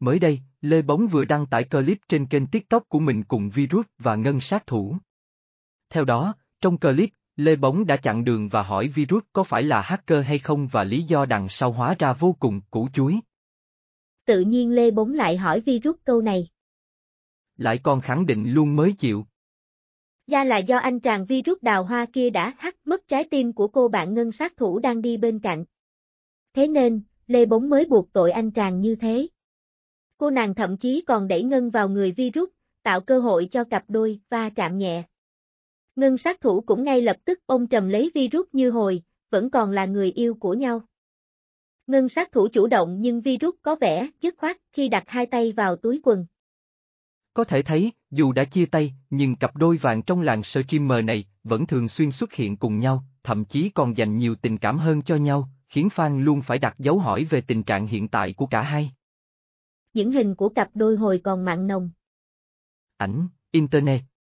Mới đây, Lê Bóng vừa đăng tải clip trên kênh TikTok của mình cùng virus và ngân sát thủ. Theo đó, trong clip, Lê Bóng đã chặn đường và hỏi virus có phải là hacker hay không và lý do đằng sau hóa ra vô cùng củ chuối. Tự nhiên Lê Bóng lại hỏi virus câu này. Lại còn khẳng định luôn mới chịu. Ra là do anh chàng virus đào hoa kia đã hắt mất trái tim của cô bạn ngân sát thủ đang đi bên cạnh. Thế nên, Lê Bóng mới buộc tội anh chàng như thế. Cô nàng thậm chí còn đẩy Ngân vào người virus, tạo cơ hội cho cặp đôi va chạm nhẹ. Ngân sát thủ cũng ngay lập tức ôm trầm lấy virus như hồi, vẫn còn là người yêu của nhau. Ngân sát thủ chủ động nhưng virus có vẻ dứt khoát khi đặt hai tay vào túi quần. Có thể thấy, dù đã chia tay, nhưng cặp đôi vàng trong làng streamer này vẫn thường xuyên xuất hiện cùng nhau, thậm chí còn dành nhiều tình cảm hơn cho nhau, khiến fan luôn phải đặt dấu hỏi về tình trạng hiện tại của cả hai những hình của cặp đôi hồi còn mạng nồng. Ảnh, Internet